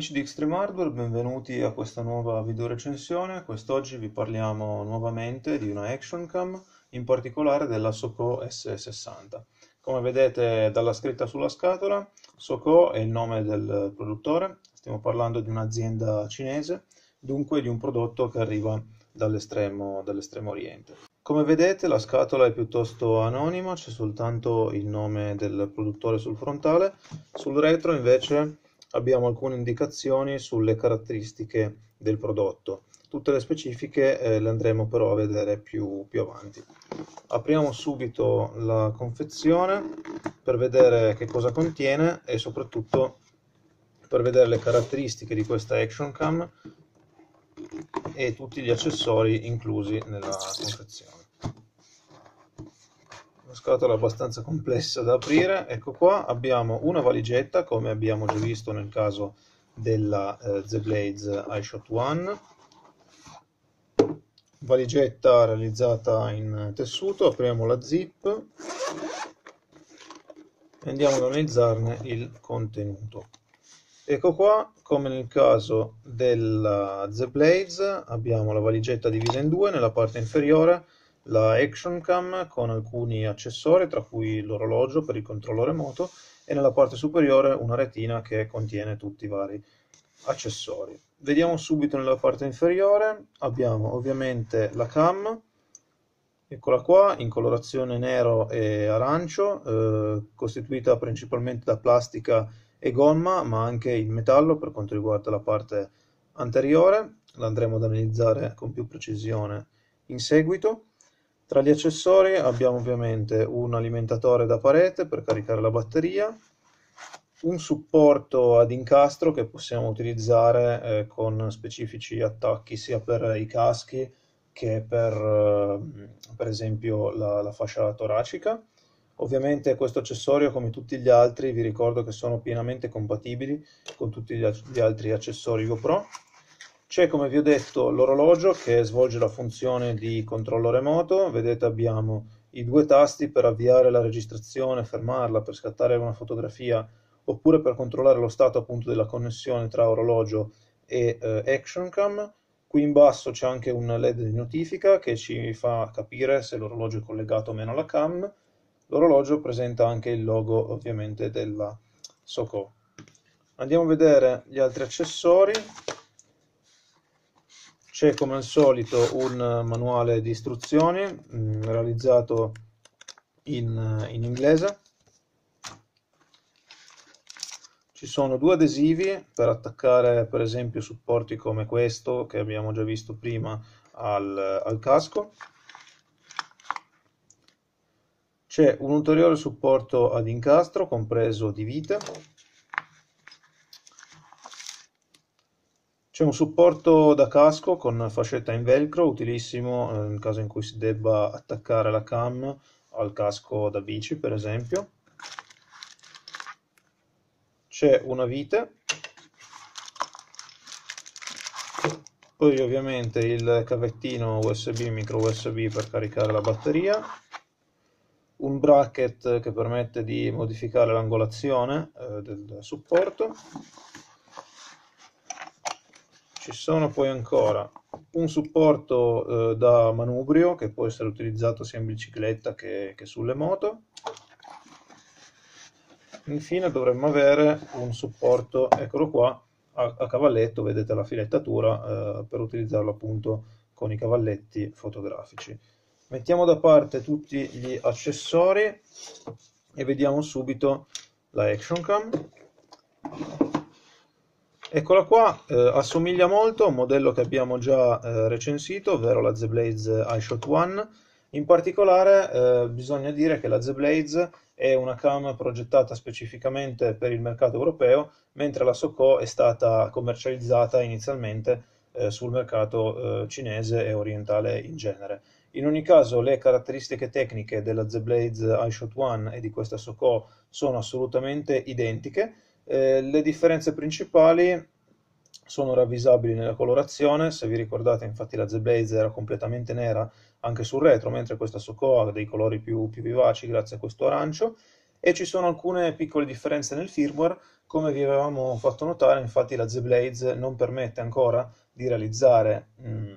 Amici di Extreme Hardware, benvenuti a questa nuova videorecensione. Quest'oggi vi parliamo nuovamente di una Action Cam, in particolare della Soco S60. Come vedete dalla scritta sulla scatola, Soco è il nome del produttore, stiamo parlando di un'azienda cinese, dunque di un prodotto che arriva dall'estremo, dall'estremo oriente. Come vedete la scatola è piuttosto anonima, c'è soltanto il nome del produttore sul frontale, sul retro invece abbiamo alcune indicazioni sulle caratteristiche del prodotto. Tutte le specifiche eh, le andremo però a vedere più, più avanti. Apriamo subito la confezione per vedere che cosa contiene e soprattutto per vedere le caratteristiche di questa Action Cam e tutti gli accessori inclusi nella confezione una scatola abbastanza complessa da aprire. Ecco qua, abbiamo una valigetta, come abbiamo già visto nel caso della eh, The Glades iShot One. Valigetta realizzata in tessuto, apriamo la zip e andiamo ad analizzarne il contenuto. Ecco qua, come nel caso della The Blades, abbiamo la valigetta divisa in due nella parte inferiore, la Action Cam con alcuni accessori, tra cui l'orologio per il controllo remoto, e nella parte superiore una retina che contiene tutti i vari accessori. Vediamo subito nella parte inferiore, abbiamo ovviamente la cam, eccola qua, in colorazione nero e arancio, eh, costituita principalmente da plastica e gomma, ma anche in metallo per quanto riguarda la parte anteriore, l'andremo ad analizzare con più precisione in seguito. Tra gli accessori abbiamo ovviamente un alimentatore da parete per caricare la batteria, un supporto ad incastro che possiamo utilizzare eh, con specifici attacchi sia per i caschi che per, eh, per esempio la, la, fascia toracica. Ovviamente questo accessorio, come tutti gli altri, vi ricordo che sono pienamente compatibili con tutti gli, gli altri accessori GoPro. C'è, come vi ho detto, l'orologio che svolge la funzione di controllo remoto. Vedete abbiamo i due tasti per avviare la registrazione, fermarla, per scattare una fotografia oppure per controllare lo stato appunto della connessione tra orologio e eh, action cam. Qui in basso c'è anche un LED di notifica che ci fa capire se l'orologio è collegato o meno alla cam. L'orologio presenta anche il logo ovviamente della Soco. Andiamo a vedere gli altri accessori. C'è come al solito un manuale di istruzioni mh, mm, realizzato in, in inglese. Ci sono due adesivi per attaccare per esempio supporti come questo che abbiamo già visto prima al, al casco. C'è un ulteriore supporto ad incastro compreso di vite C'è un supporto da casco con fascetta in velcro, utilissimo eh, nel caso in cui si debba attaccare la cam al casco da bici, per esempio. C'è una vite. Poi ovviamente il cavettino USB, micro USB per caricare la batteria un bracket che permette di modificare l'angolazione eh, del supporto ci sono poi ancora un supporto eh, da manubrio che può essere utilizzato sia in bicicletta che, che sulle moto. Infine dovremmo avere un supporto, eccolo qua, a, a cavalletto, vedete la filettatura, eh, per utilizzarlo appunto con i cavalletti fotografici. Mettiamo da parte tutti gli accessori e vediamo subito la action cam Eccola qua, eh, assomiglia molto a un modello che abbiamo già eh, recensito, ovvero la z iShot One. In particolare eh, bisogna dire che la z è una cam progettata specificamente per il mercato europeo, mentre la Soco è stata commercializzata inizialmente eh, sul mercato eh, cinese e orientale in genere. In ogni caso le caratteristiche tecniche della z iShot One e di questa Soco sono assolutamente identiche, eh, le differenze principali sono ravvisabili nella colorazione, se vi ricordate infatti la Z-Blaze era completamente nera anche sul retro, mentre questa Sokoa ha dei colori più, più vivaci grazie a questo arancio, e ci sono alcune piccole differenze nel firmware, come vi avevamo fatto notare, infatti la Z-Blaze non permette ancora di realizzare mh, mm,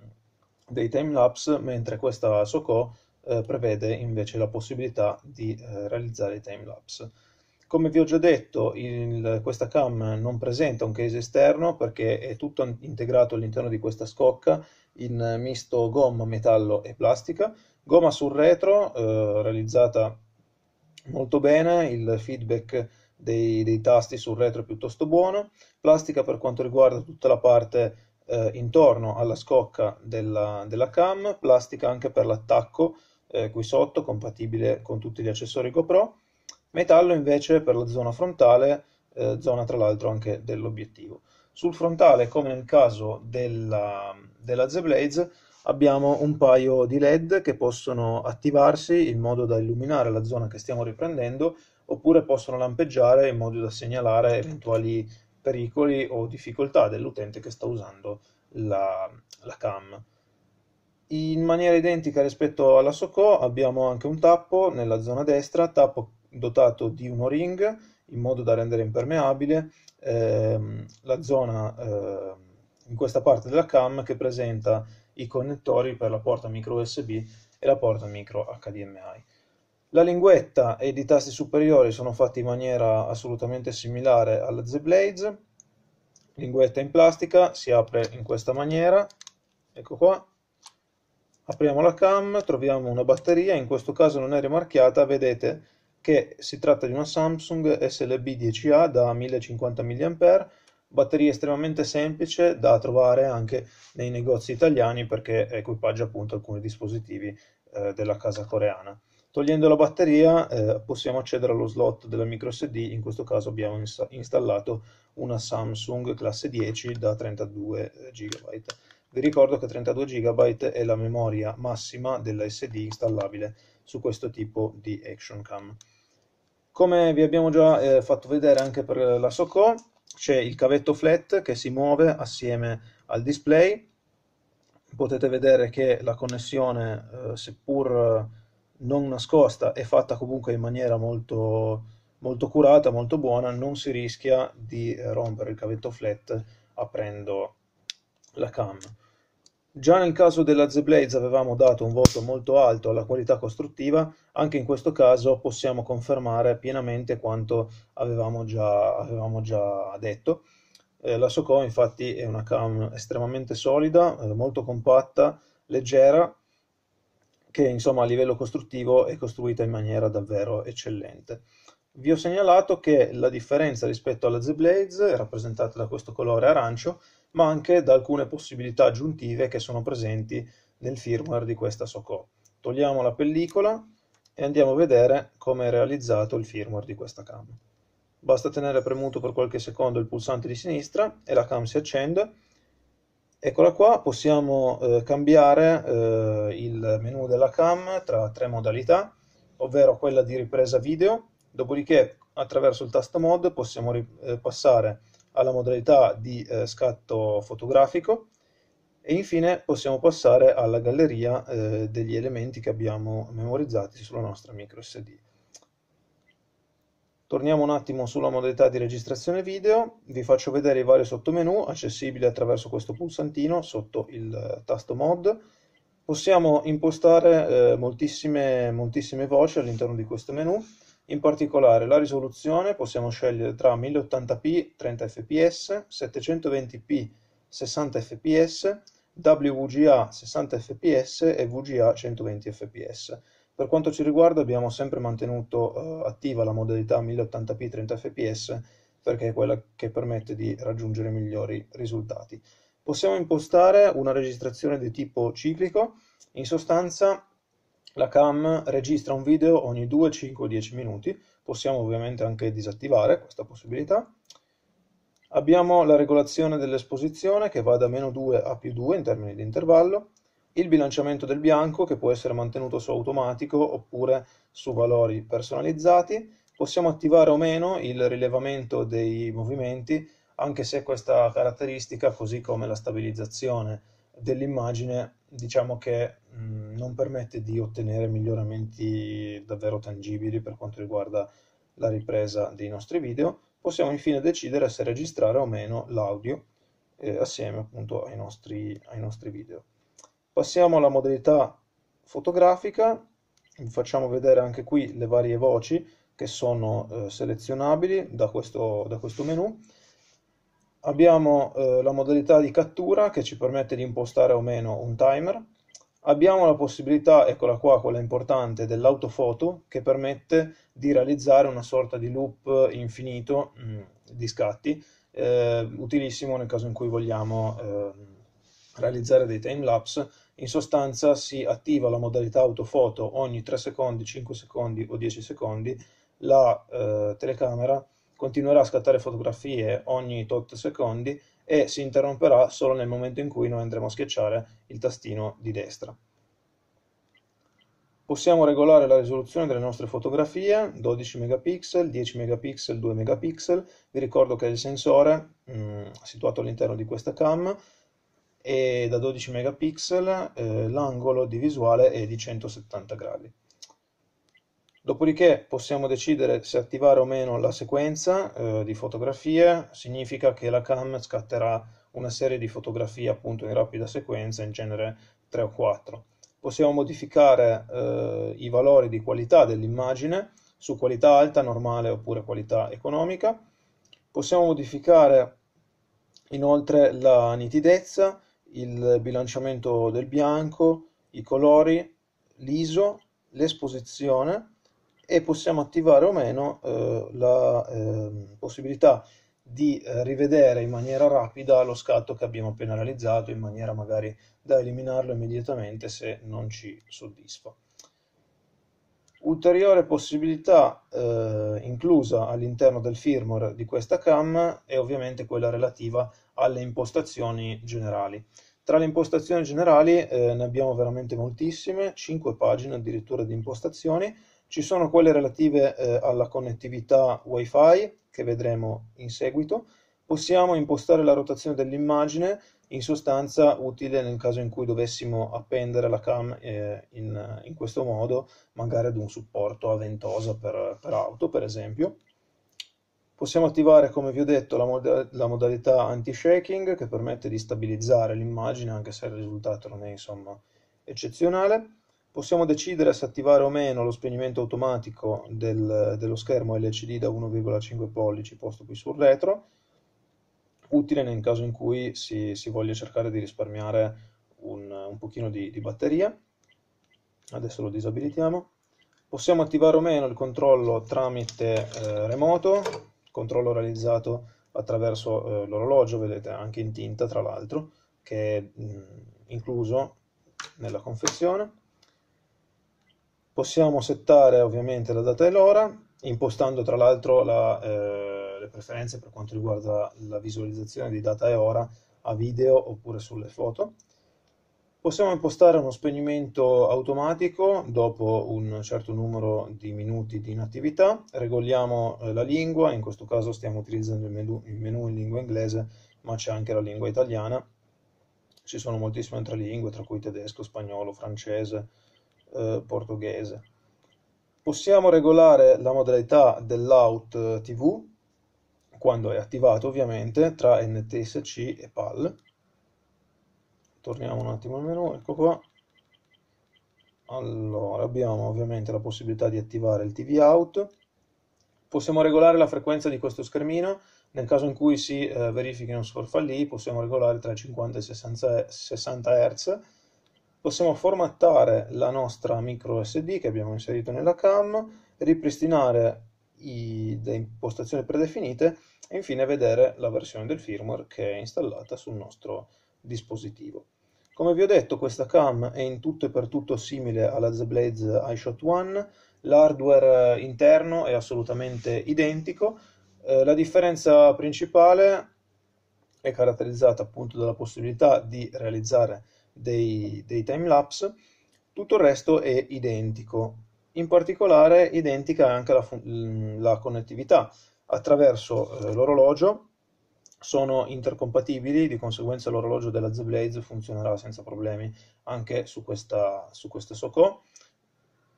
dei timelapse, mentre questa Sokoa eh, prevede invece la possibilità di eh, realizzare i timelapse. Come vi ho già detto, il, questa cam non presenta un case esterno perché è tutto integrato all'interno di questa scocca in misto gomma, metallo e plastica. Gomma sul retro, eh, realizzata molto bene, il feedback dei, dei, tasti sul retro è piuttosto buono. Plastica per quanto riguarda tutta la parte eh, intorno alla scocca della, della cam, plastica anche per l'attacco eh, qui sotto, compatibile con tutti gli accessori GoPro metallo invece per la zona frontale, eh, zona tra l'altro anche dell'obiettivo. Sul frontale, come nel caso della, della Z-Blaze, abbiamo un paio di LED che possono attivarsi in modo da illuminare la zona che stiamo riprendendo, oppure possono lampeggiare in modo da segnalare eventuali pericoli o difficoltà dell'utente che sta usando la, la cam. In maniera identica rispetto alla Soco abbiamo anche un tappo nella zona destra, tappo dotato di un o-ring in modo da rendere impermeabile ehm, la zona eh, in questa parte della cam che presenta i connettori per la porta micro USB e la porta micro HDMI. La linguetta ed i tasti superiori sono fatti in maniera assolutamente similare alla Z-Blades. Linguetta in plastica, si apre in questa maniera, ecco qua. Apriamo la cam, troviamo una batteria, in questo caso non è rimarchiata, vedete che si tratta di una Samsung SLB10A da 1050 mAh, batteria estremamente semplice da trovare anche nei negozi italiani perché equipaggia appunto alcuni dispositivi eh, della casa coreana. Togliendo la batteria eh, possiamo accedere allo slot della micro SD, in questo caso abbiamo ins installato una Samsung classe 10 da 32 GB. Vi ricordo che 32 GB è la memoria massima della SD installabile su questo tipo di action cam. Come vi abbiamo già eh, fatto vedere anche per la Soco, c'è il cavetto flat che si muove assieme al display. Potete vedere che la connessione, eh, seppur eh, non nascosta, è fatta comunque in maniera molto, molto curata, molto buona, non si rischia di rompere il cavetto flat aprendo la cam. Già nel caso della The Blades avevamo dato un voto molto alto alla qualità costruttiva, anche in questo caso possiamo confermare pienamente quanto avevamo già, avevamo già detto. Eh, la Soco infatti è una cam estremamente solida, eh, molto compatta, leggera, che insomma a livello costruttivo è costruita in maniera davvero eccellente. Vi ho segnalato che la differenza rispetto alla The Blades, rappresentata da questo colore arancio, ma anche da alcune possibilità aggiuntive che sono presenti nel firmware di questa Soco. Togliamo la pellicola e andiamo a vedere come è realizzato il firmware di questa cam. Basta tenere premuto per qualche secondo il pulsante di sinistra e la cam si accende. Eccola qua, possiamo eh, cambiare eh, il menu della cam tra tre modalità, ovvero quella di ripresa video, dopodiché attraverso il tasto Mode possiamo eh, passare alla modalità di eh, scatto fotografico e infine possiamo passare alla galleria eh, degli elementi che abbiamo memorizzati sulla nostra micro SD. Torniamo un attimo sulla modalità di registrazione video, vi faccio vedere i vari sottomenu accessibili attraverso questo pulsantino sotto il eh, tasto mod. Possiamo impostare eh, moltissime, moltissime voci all'interno di questo menu, in particolare la risoluzione possiamo scegliere tra 1080p 30 fps, 720p 60 fps, WGA 60 fps e VGA 120 fps. Per quanto ci riguarda abbiamo sempre mantenuto eh, attiva la modalità 1080p 30 fps perché è quella che permette di raggiungere migliori risultati. Possiamo impostare una registrazione di tipo ciclico, in sostanza la cam registra un video ogni 2, 5 o 10 minuti, possiamo ovviamente anche disattivare questa possibilità. Abbiamo la regolazione dell'esposizione che va da meno 2 a più 2 in termini di intervallo, il bilanciamento del bianco che può essere mantenuto su automatico oppure su valori personalizzati, possiamo attivare o meno il rilevamento dei movimenti anche se questa caratteristica, così come la stabilizzazione dell'immagine diciamo che mh, non permette di ottenere miglioramenti davvero tangibili per quanto riguarda la ripresa dei nostri video. Possiamo infine decidere se registrare o meno l'audio eh, assieme appunto ai nostri, ai nostri video. Passiamo alla modalità fotografica, vi facciamo vedere anche qui le varie voci che sono eh, selezionabili da questo, da questo menu abbiamo eh, la modalità di cattura che ci permette di impostare o meno un timer, abbiamo la possibilità, eccola qua, quella importante, dell'autofoto che permette di realizzare una sorta di loop infinito mh, mm, di scatti, eh, utilissimo nel caso in cui vogliamo eh, realizzare dei timelapse. In sostanza si attiva la modalità autofoto ogni 3 secondi, 5 secondi o 10 secondi la eh, telecamera continuerà a scattare fotografie ogni tot secondi e si interromperà solo nel momento in cui noi andremo a schiacciare il tastino di destra. Possiamo regolare la risoluzione delle nostre fotografie, 12 megapixel, 10 megapixel, 2 megapixel. Vi ricordo che il sensore mh, mm, situato all'interno di questa cam è da 12 megapixel, eh, l'angolo di visuale è di 170 gradi. Dopodiché possiamo decidere se attivare o meno la sequenza eh, di fotografie, significa che la cam scatterà una serie di fotografie appunto in rapida sequenza, in genere 3 o 4. Possiamo modificare eh, i valori di qualità dell'immagine su qualità alta, normale oppure qualità economica. Possiamo modificare inoltre la nitidezza, il bilanciamento del bianco, i colori, l'ISO, l'esposizione e possiamo attivare o meno eh, la eh, possibilità di eh, rivedere in maniera rapida lo scatto che abbiamo appena realizzato in maniera magari da eliminarlo immediatamente se non ci soddisfa. Ulteriore possibilità eh, inclusa all'interno del firmware di questa cam è ovviamente quella relativa alle impostazioni generali. Tra le impostazioni generali eh, ne abbiamo veramente moltissime, 5 pagine addirittura di impostazioni, ci sono quelle relative eh, alla connettività WiFi, che vedremo in seguito. Possiamo impostare la rotazione dell'immagine, in sostanza utile nel caso in cui dovessimo appendere la cam eh, in, in, questo modo, magari ad un supporto a ventosa per, per auto, per esempio. Possiamo attivare, come vi ho detto, la, mod la modalità anti-shaking che permette di stabilizzare l'immagine anche se il risultato non è insomma eccezionale possiamo decidere se attivare o meno lo spegnimento automatico del, dello schermo LCD da 1,5 pollici posto qui sul retro, utile nel caso in cui si, si voglia cercare di risparmiare un, un pochino di, di batteria. Adesso lo disabilitiamo. Possiamo attivare o meno il controllo tramite eh, remoto, controllo realizzato attraverso eh, l'orologio, vedete anche in tinta tra l'altro, che è mh, mm, incluso nella confezione Possiamo settare ovviamente la data e l'ora, impostando tra l'altro la, eh, le preferenze per quanto riguarda la visualizzazione di data e ora a video oppure sulle foto. Possiamo impostare uno spegnimento automatico dopo un certo numero di minuti di inattività, regoliamo eh, la lingua, in questo caso stiamo utilizzando il menu, il menu in lingua inglese, ma c'è anche la lingua italiana, ci sono moltissime altre lingue, tra cui tedesco, spagnolo, francese, eh, portoghese. Possiamo regolare la modalità dell'out eh, TV, quando è attivato ovviamente, tra NTSC e PAL. Torniamo un attimo al menu, ecco qua. Allora, abbiamo ovviamente la possibilità di attivare il TV out. Possiamo regolare la frequenza di questo schermino, nel caso in cui si eh, verifichino sfarfallii possiamo regolare tra 50 e 60, 60 Hz possiamo formattare la nostra micro SD che abbiamo inserito nella CAM, ripristinare i, le impostazioni predefinite e infine vedere la versione del firmware che è installata sul nostro dispositivo. Come vi ho detto, questa cam è in tutto e per tutto simile alla ZBlaze iShot One, l'hardware interno è assolutamente identico, eh, la differenza principale è caratterizzata appunto dalla possibilità di realizzare dei, dei timelapse, tutto il resto è identico. In particolare identica è anche la, la connettività. Attraverso eh, l'orologio sono intercompatibili, di conseguenza l'orologio della Z-Blaze funzionerà senza problemi anche su questa, su questa SoCo.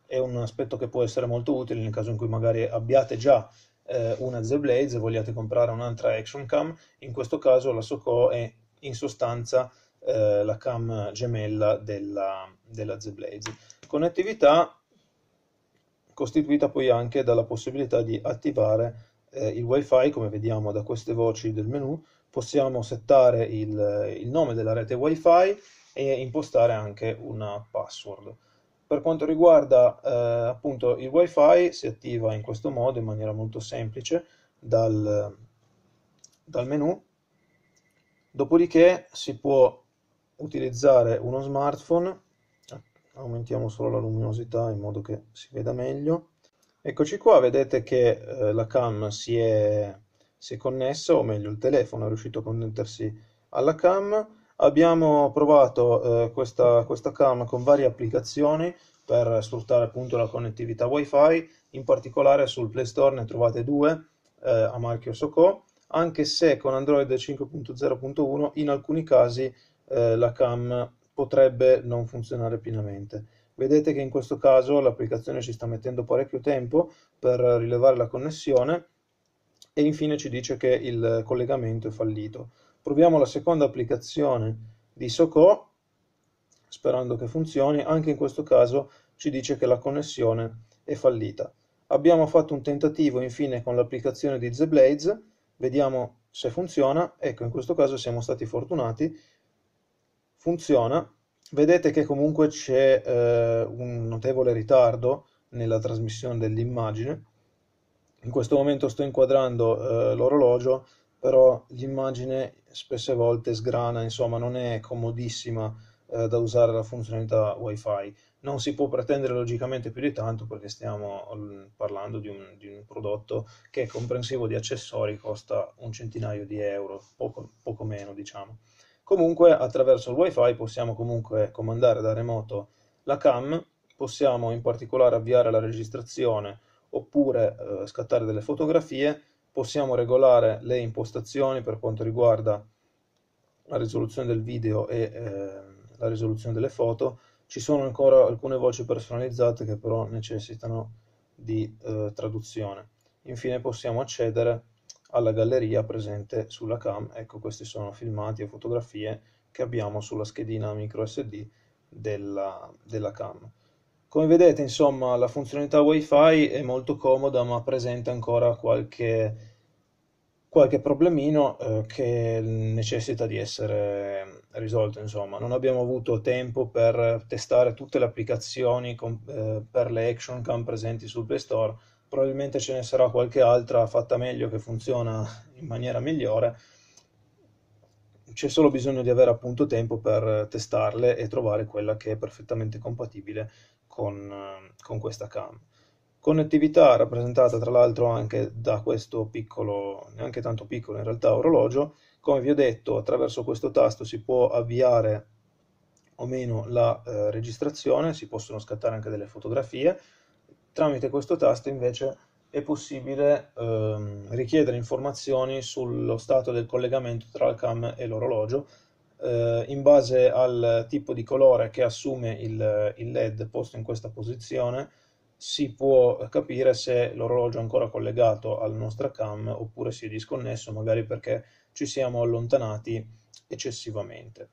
È un aspetto che può essere molto utile nel caso in cui magari abbiate già eh, una Z-Blaze e vogliate comprare un'altra Action Cam. In questo caso la SoCo è in sostanza eh, la cam gemella della, della ZBlaze. Connettività costituita poi anche dalla possibilità di attivare eh, il wifi come vediamo da queste voci del menu possiamo settare il, il, nome della rete wifi e impostare anche una password per quanto riguarda eh, appunto il wifi si attiva in questo modo in maniera molto semplice dal, dal menu dopodiché si può utilizzare uno smartphone aumentiamo solo la luminosità in modo che si veda meglio eccoci qua vedete che eh, la cam si è, si è connessa o meglio il telefono è riuscito a connettersi alla cam abbiamo provato eh, questa, questa cam con varie applicazioni per sfruttare appunto la connettività wifi in particolare sul play store ne trovate due eh, a marchio Soco anche se con Android 5.0.1 in alcuni casi eh, la cam potrebbe non funzionare pienamente. Vedete che in questo caso l'applicazione ci sta mettendo parecchio tempo per rilevare la connessione e infine ci dice che il collegamento è fallito. Proviamo la seconda applicazione di Soco, sperando che funzioni, anche in questo caso ci dice che la connessione è fallita. Abbiamo fatto un tentativo infine con l'applicazione di ZBlades, vediamo se funziona, ecco in questo caso siamo stati fortunati funziona, vedete che comunque c'è eh, un notevole ritardo nella trasmissione dell'immagine. In questo momento sto inquadrando eh, l'orologio, però l'immagine spesse volte sgrana, insomma non è comodissima eh, da usare la funzionalità wifi. Non si può pretendere logicamente più di tanto perché stiamo mm, parlando di un, di un prodotto che comprensivo di accessori costa un centinaio di euro, poco, poco meno diciamo. Comunque attraverso il wifi possiamo comunque comandare da remoto la cam, possiamo in particolare avviare la registrazione oppure eh, scattare delle fotografie, possiamo regolare le impostazioni per quanto riguarda la risoluzione del video e eh, la risoluzione delle foto, ci sono ancora alcune voci personalizzate che però necessitano di eh, traduzione. Infine possiamo accedere alla galleria presente sulla cam. Ecco, questi sono filmati e fotografie che abbiamo sulla schedina micro SD della, della cam. Come vedete, insomma, la funzionalità WiFi è molto comoda, ma presenta ancora qualche qualche problemino eh, che necessita di essere risolto. Insomma, non abbiamo avuto tempo per testare tutte le applicazioni con, eh, per le action cam presenti sul Play Store, probabilmente ce ne sarà qualche altra fatta meglio che funziona in maniera migliore. C'è solo bisogno di avere appunto tempo per testarle e trovare quella che è perfettamente compatibile con, con questa cam. Connettività rappresentata tra l'altro anche da questo piccolo, neanche tanto piccolo in realtà, orologio. Come vi ho detto, attraverso questo tasto si può avviare o meno la eh, registrazione, si possono scattare anche delle fotografie Tramite questo tasto invece è possibile ehm, richiedere informazioni sullo stato del collegamento tra la CAM e l'orologio eh, in base al tipo di colore che assume il, il LED posto in questa posizione si può capire se l'orologio è ancora collegato alla nostra cam oppure si è disconnesso magari perché ci siamo allontanati eccessivamente.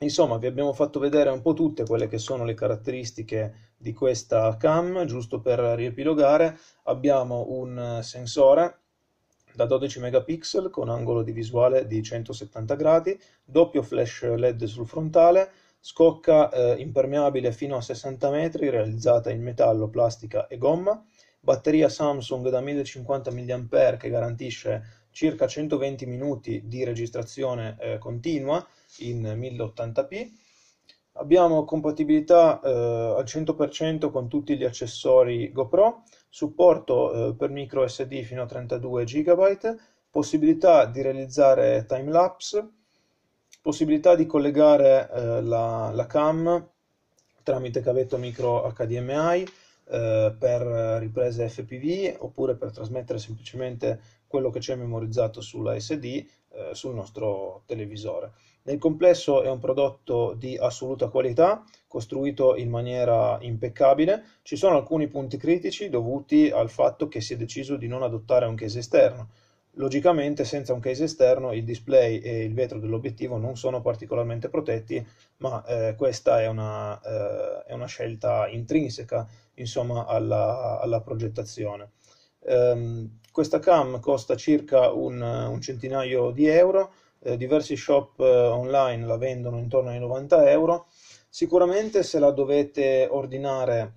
Insomma, vi abbiamo fatto vedere un po' tutte quelle che sono le caratteristiche di questa cam, giusto per riepilogare, abbiamo un eh, sensore da 12 megapixel con angolo di visuale di 170 gradi, doppio flash LED sul frontale, scocca eh, impermeabile fino a 60 metri realizzata in metallo, plastica e gomma, batteria Samsung da 1050 mAh che garantisce circa 120 minuti di registrazione eh, continua in 1080p. Abbiamo compatibilità eh, al 100% con tutti gli accessori GoPro, supporto eh, per micro SD fino a 32 GB, possibilità di realizzare timelapse, possibilità di collegare eh, la, la cam tramite cavetto micro HDMI, eh, per riprese FPV oppure per trasmettere semplicemente quello che c'è memorizzato sulla SD eh, sul nostro televisore. Nel complesso è un prodotto di assoluta qualità, costruito in maniera impeccabile. Ci sono alcuni punti critici dovuti al fatto che si è deciso di non adottare un case esterno. Logicamente senza un case esterno il display e il vetro dell'obiettivo non sono particolarmente protetti, ma eh, questa è una, eh, è una, scelta intrinseca insomma, alla, alla progettazione. Um, questa cam costa circa un, un centinaio di euro, eh, diversi shop eh, online la vendono intorno ai 90 euro. Sicuramente se la dovete ordinare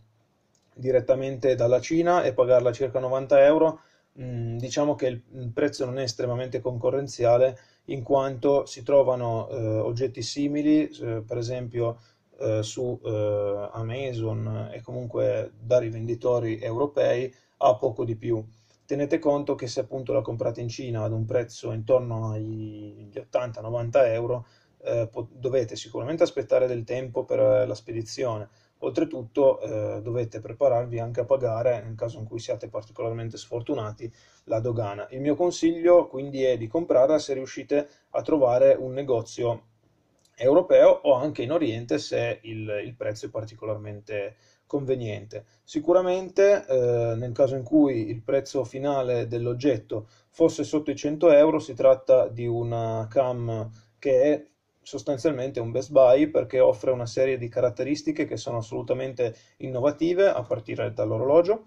direttamente dalla Cina e pagarla circa 90 euro, mh, mm, diciamo che il, prezzo non è estremamente concorrenziale in quanto si trovano eh, oggetti simili, eh, per esempio eh, su eh, Amazon e comunque da rivenditori europei, a poco di più tenete conto che se appunto la comprate in Cina ad un prezzo intorno agli 80-90 euro, eh, po- dovete sicuramente aspettare del tempo per eh, la spedizione. Oltretutto eh, dovete prepararvi anche a pagare, nel caso in cui siate particolarmente sfortunati, la dogana. Il mio consiglio quindi è di comprarla se riuscite a trovare un negozio europeo o anche in Oriente se il, il prezzo è particolarmente conveniente. Sicuramente eh, nel caso in cui il prezzo finale dell'oggetto fosse sotto i 100 euro si tratta di una cam che è sostanzialmente un best buy perché offre una serie di caratteristiche che sono assolutamente innovative a partire dall'orologio,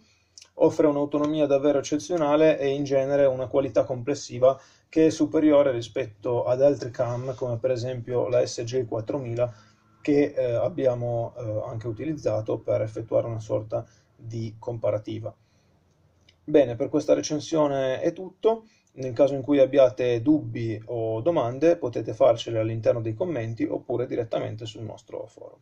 offre un'autonomia davvero eccezionale e in genere una qualità complessiva che è superiore rispetto ad altre cam come per esempio la SG4000 che eh, abbiamo eh, anche utilizzato per effettuare una sorta di comparativa. Bene, per questa recensione è tutto. Nel caso in cui abbiate dubbi o domande potete farcele all'interno dei commenti oppure direttamente sul nostro forum.